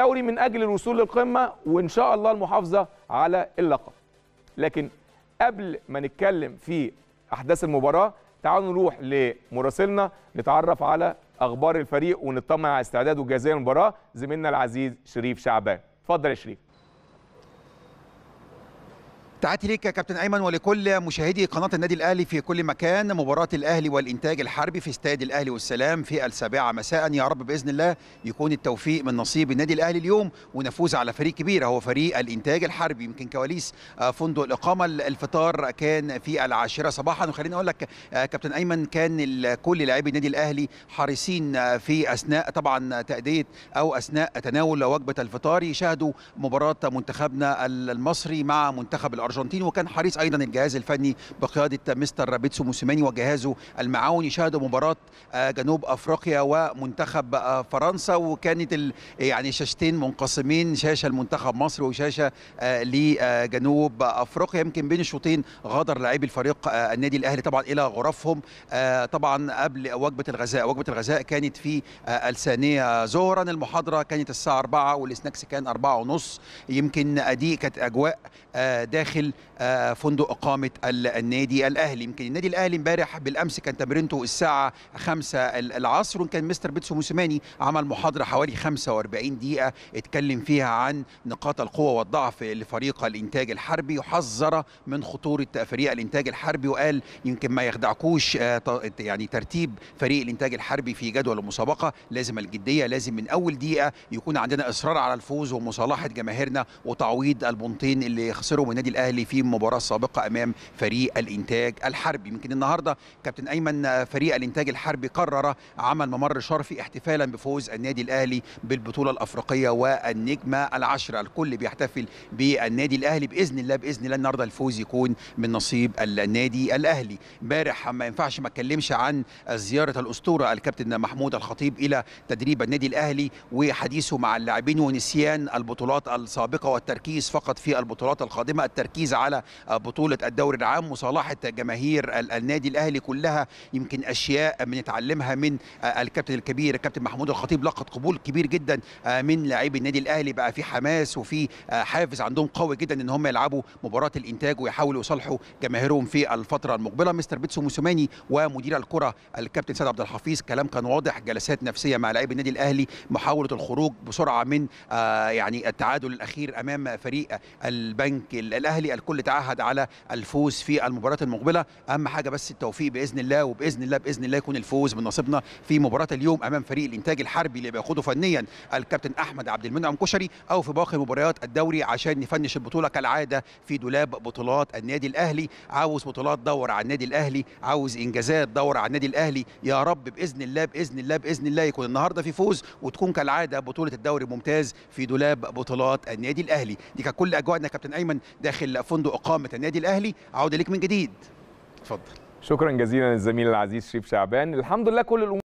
الدوري من اجل الوصول للقمه وان شاء الله المحافظه على اللقب لكن قبل ما نتكلم في احداث المباراه تعالوا نروح لمراسلنا نتعرف على اخبار الفريق ونطمن على استعداده الجاهزيه للمباراه زميلنا العزيز شريف شعبان اتفضل يا شريف تحياتي ليك يا كابتن ايمن ولكل مشاهدي قناه النادي الاهلي في كل مكان مباراه الاهلي والانتاج الحربي في استاد الاهلي والسلام في السابعه مساء يا رب باذن الله يكون التوفيق من نصيب النادي الاهلي اليوم ونفوز على فريق كبير هو فريق الانتاج الحربي يمكن كواليس آه، فندق الاقامه الفطار كان في العاشره صباحا وخليني اقول لك آه، كابتن ايمن كان كل لاعبي النادي الاهلي حريصين آه، في اثناء طبعا تاديه او اثناء تناول وجبه الفطار يشاهدوا مباراه منتخبنا المصري مع منتخب الارجنتين الارجنتين وكان حريص ايضا الجهاز الفني بقياده مستر بيتسو موسيماني وجهازه المعاون يشاهدوا مباراه آه، جنوب افريقيا ومنتخب آه، فرنسا وكانت يعني شاشتين منقسمين شاشه لمنتخب مصر وشاشه آه، لجنوب افريقيا يمكن بين الشوطين غادر لاعبي الفريق النادي الاهلي طبعا الى غرفهم طبعا قبل وجبه الغذاء وجبه الغذاء كانت في الثانيه ظهرا المحاضره كانت الساعه 4 والسناكس كان 4 ونص يمكن دي كانت اجواء داخل داخل آه، فندق اقامه النادي الاهلي يمكن النادي الاهلي امبارح بالامس كان تمرينته الساعه 5 العصر وكان مستر بيتسو موسيماني عمل محاضره حوالي 45 دقيقه اتكلم فيها عن نقاط القوه والضعف لفريق الانتاج الحربي وحذر من خطوره فريق الانتاج الحربي وقال يمكن ما يخدعكوش آه، يعني ترتيب فريق الانتاج الحربي في جدول المسابقه لازم الجديه لازم من اول دقيقه يكون عندنا اصرار على الفوز ومصالحه جماهيرنا وتعويض البنطين اللي خسرهم النادي الاهلي الاهلي في مباراه سابقه امام فريق الانتاج الحربي يمكن النهارده كابتن ايمن فريق الانتاج الحربي قرر عمل ممر شرفي احتفالا بفوز النادي الاهلي بالبطوله الافريقيه والنجمه العشره الكل بيحتفل بالنادي الاهلي باذن الله باذن الله النهارده الفوز يكون من نصيب النادي الاهلي امبارح ما ينفعش ما اتكلمش عن زياره الاسطوره الكابتن محمود الخطيب الى تدريب النادي الاهلي وحديثه مع اللاعبين ونسيان البطولات السابقه والتركيز فقط في البطولات القادمه التركيز التركيز على آه، بطوله الدوري العام مصالحه جماهير النادي الاهلي كلها يمكن اشياء بنتعلمها من آه، الكابتن الكبير الكابتن محمود الخطيب لقد قبول كبير جدا آه، من لاعبي النادي الاهلي بقى في حماس وفي حافز عندهم قوي جدا ان هم يلعبوا مباراه الانتاج ويحاولوا يصالحوا جماهيرهم في الفتره المقبله مستر بيتسو موسوماني ومدير الكره الكابتن سيد عبد الحفيظ كلام كان واضح جلسات نفسيه مع لاعبي النادي الاهلي محاوله الخروج بسرعه من يعني التعادل الاخير امام فريق البنك الاهلي الاهلي الكل تعهد على الفوز في المباراه المقبله اهم حاجه بس التوفيق باذن الله وباذن الله باذن الله يكون الفوز من نصيبنا في مباراه اليوم امام فريق الانتاج الحربي اللي بيقوده فنيا الكابتن احمد عبد المنعم كشري او في باقي مباريات الدوري عشان نفنش البطوله كالعاده في دولاب بطولات النادي الاهلي عاوز بطولات دور على النادي الاهلي عاوز انجازات دور على النادي الاهلي يا رب باذن الله باذن الله باذن الله يكون النهارده في فوز وتكون كالعاده بطوله الدوري ممتاز في دولاب بطولات النادي الاهلي دي كانت كل اجواءنا كابتن ايمن داخل فندق اقامه النادي الاهلي عوده ليك من جديد اتفضل شكرا جزيلا للزميل العزيز شريف شعبان الحمد لله كل الامور